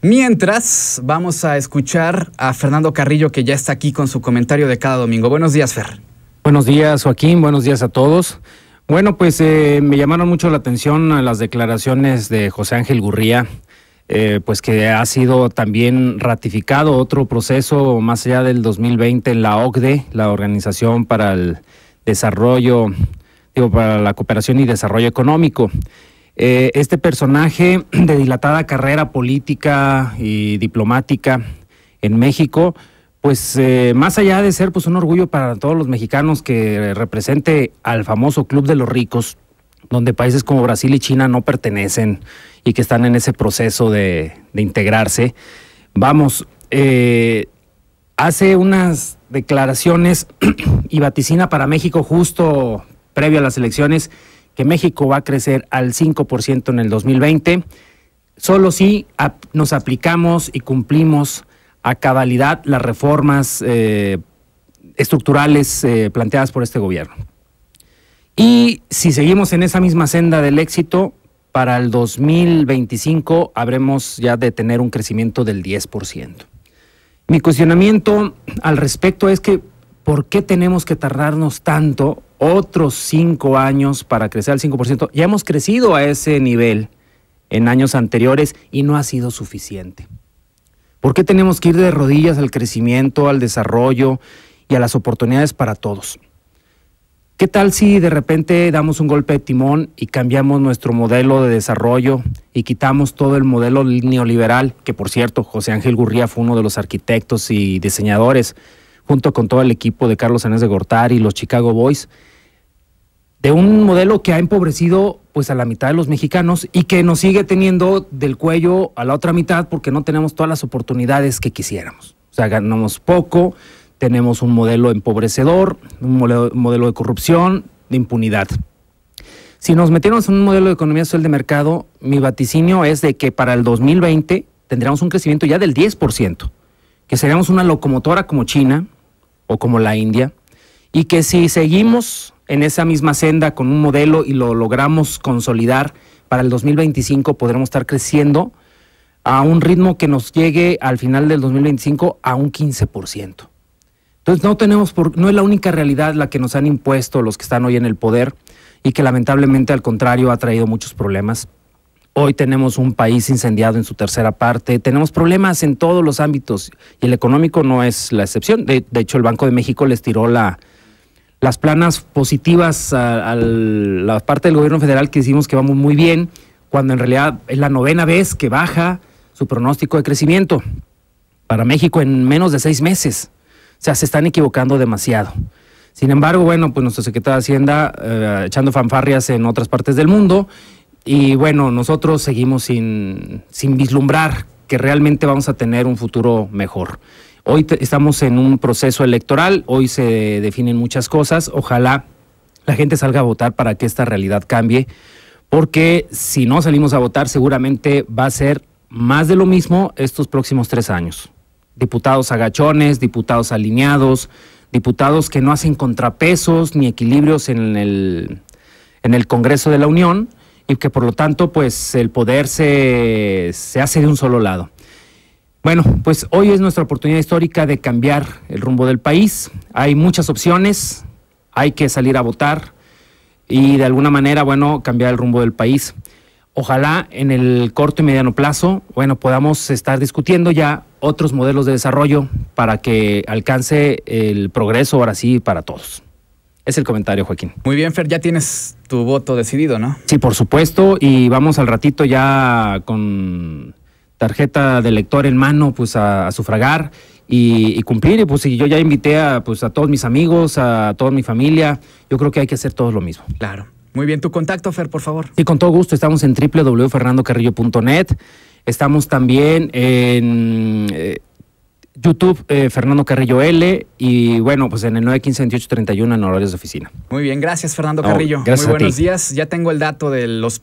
Mientras, vamos a escuchar a Fernando Carrillo, que ya está aquí con su comentario de cada domingo. Buenos días, Fer. Buenos días, Joaquín. Buenos días a todos. Bueno, pues eh, me llamaron mucho la atención las declaraciones de José Ángel Gurría, eh, pues que ha sido también ratificado otro proceso más allá del 2020 en la OCDE, la Organización para el Desarrollo, digo, para la Cooperación y Desarrollo Económico. Eh, este personaje de dilatada carrera política y diplomática en México, pues eh, más allá de ser pues un orgullo para todos los mexicanos que represente al famoso Club de los Ricos, donde países como Brasil y China no pertenecen y que están en ese proceso de, integrarse. Vamos, eh, hace unas declaraciones y vaticina para México justo previo a las elecciones que México va a crecer al 5% en el 2020, solo si nos aplicamos y cumplimos a cabalidad las reformas eh, estructurales eh, planteadas por este gobierno. Y si seguimos en esa misma senda del éxito, para el 2025 habremos ya de tener un crecimiento del 10%. Mi cuestionamiento al respecto es que, ¿por qué tenemos que tardarnos tanto otros cinco años para crecer al 5%. Ya hemos crecido a ese nivel en años anteriores y no ha sido suficiente. ¿Por qué tenemos que ir de rodillas al crecimiento, al desarrollo y a las oportunidades para todos? ¿Qué tal si de repente damos un golpe de timón y cambiamos nuestro modelo de desarrollo y quitamos todo el modelo neoliberal, que por cierto José Ángel Gurría fue uno de los arquitectos y diseñadores, junto con todo el equipo de Carlos Anés de Gortar y los Chicago Boys, de un modelo que ha empobrecido pues a la mitad de los mexicanos y que nos sigue teniendo del cuello a la otra mitad porque no tenemos todas las oportunidades que quisiéramos. O sea, ganamos poco, tenemos un modelo empobrecedor, un modelo, de corrupción, de impunidad. Si nos metiéramos en un modelo de economía social de mercado, mi vaticinio es de que para el 2020 tendríamos un crecimiento ya del 10%, que seríamos una locomotora como China o como la India, y que si seguimos en esa misma senda con un modelo y lo logramos consolidar, para el 2025 podremos estar creciendo a un ritmo que nos llegue al final del 2025 a un 15%. Entonces no tenemos por, no es la única realidad la que nos han impuesto los que están hoy en el poder y que lamentablemente al contrario ha traído muchos problemas. Hoy tenemos un país incendiado en su tercera parte, tenemos problemas en todos los ámbitos y el económico no es la excepción. de hecho, el Banco de México les tiró la, las planas positivas a, la parte del gobierno federal que decimos que vamos muy bien, cuando en realidad es la novena vez que baja su pronóstico de crecimiento para México en menos de seis meses. O sea, se están equivocando demasiado. Sin embargo, bueno, pues nuestro secretario de Hacienda eh, echando fanfarrias en otras partes del mundo y bueno, nosotros seguimos sin, sin vislumbrar que realmente vamos a tener un futuro mejor. Hoy estamos en un proceso electoral, hoy se definen muchas cosas, ojalá la gente salga a votar para que esta realidad cambie, porque si no salimos a votar seguramente va a ser más de lo mismo estos próximos tres años. Diputados agachones, diputados alineados, diputados que no hacen contrapesos ni equilibrios en el, en el Congreso de la Unión y que por lo tanto pues el poder se hace de un solo lado. Bueno, pues hoy es nuestra oportunidad histórica de cambiar el rumbo del país. Hay muchas opciones, hay que salir a votar y de alguna manera, bueno, cambiar el rumbo del país. Ojalá en el corto y mediano plazo, bueno, podamos estar discutiendo ya otros modelos de desarrollo para que alcance el progreso ahora sí para todos. Es el comentario, Joaquín. Muy bien, Fer, ya tienes tu voto decidido, ¿no? Sí, por supuesto, y vamos al ratito ya con tarjeta de lector en mano, pues a, sufragar y, cumplir. Y pues yo ya invité a, pues, a todos mis amigos, a toda mi familia. Yo creo que hay que hacer todo lo mismo. Claro. Muy bien, tu contacto, Fer, por favor. y con todo gusto. Estamos en www.fernandocarrillo.net. Estamos también en eh, YouTube, eh, Fernando Carrillo L. Y bueno, pues en el 915-2831 en horarios de oficina. Muy bien, gracias, Fernando Carrillo. Muy buenos días. Ya tengo el dato de los